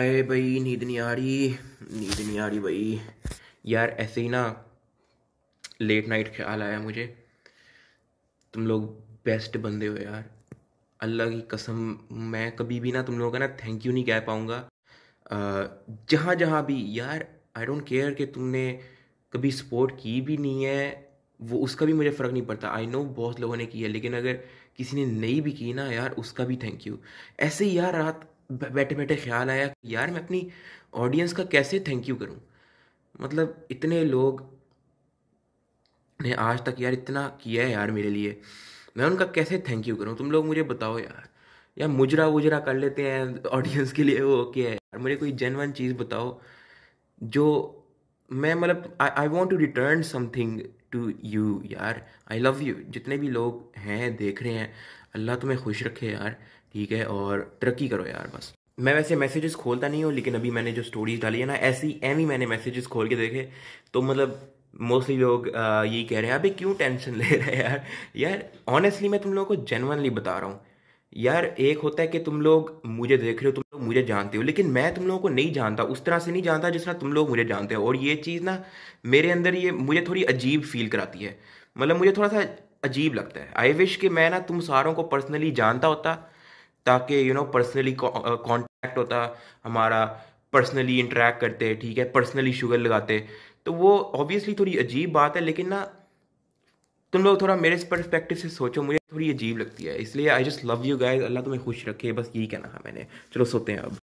अरे भाई नींद नहीं आ रही नींद नहीं आ रही भाई यार ऐसे ही ना लेट नाइट ख्याल आया मुझे तुम लोग बेस्ट बंदे हो यार अल्लाह की कसम मैं कभी भी ना तुम लोगों का ना थैंक यू नहीं कह पाऊँगा जहाँ जहाँ भी यार आई डोंट केयर कि तुमने कभी सपोर्ट की भी नहीं है वो उसका भी मुझे फ़र्क नहीं पड़ता आई नो बहुत लोगों ने की है लेकिन अगर किसी ने नहीं भी की ना यार उसका भी थैंक यू ऐसे ही यार रात बैठे बैठे ख्याल आया यार मैं अपनी ऑडियंस का कैसे थैंक यू करूं मतलब इतने लोग ने आज तक यार इतना किया है यार मेरे लिए मैं उनका कैसे थैंक यू करूं तुम लोग मुझे बताओ यार या मुजरा उजरा कर लेते हैं ऑडियंस के लिए वो ओके है यार मुझे कोई जेनवन चीज़ बताओ जो मैं मतलब I want to return something to you यार आई लव यू जितने भी लोग हैं देख रहे हैं अल्लाह तुम्हें खुश रखे यार ठीक है और तरक्की करो यार बस मैं वैसे मैसेजेस खोलता नहीं हूँ लेकिन अभी मैंने जो स्टोरीज डाली है ना ऐसी एम ही मैंने मैसेजेस खोल के देखे तो मतलब मोस्टली लोग यही कह रहे हैं अभी क्यों टेंशन ले रहे हैं यार यार ऑनेस्टली मैं तुम लोगों को जेनवनली बता रहा हूँ यार एक होता है कि तुम लोग मुझे देख रहे हो मुझे जानते हो लेकिन मैं तुम लोगों को नहीं जानता उस तरह से नहीं जानता जिस तरह तुम लोग मुझे जानते हो और ये चीज़ ना मेरे अंदर ये मुझे थोड़ी अजीब फील कराती है मतलब मुझे थोड़ा सा अजीब लगता है आई विश कि मैं ना तुम सारों को पर्सनली जानता होता ताकि यू नो पर्सनली कॉन्टैक्ट होता हमारा पर्सनली इंटरेक्ट करते ठीक है पर्सनली शुगर लगाते तो वो ऑब्वियसली थोड़ी अजीब बात है लेकिन ना तुम लोग थोड़ा मेरे परस्पेक्टिव से सोचो मुझे थोड़ी अजीब लगती है इसलिए I just love you guys Allah तुम्हें खुश रखे बस यही कहना था मैंने चलो सोते हैं अब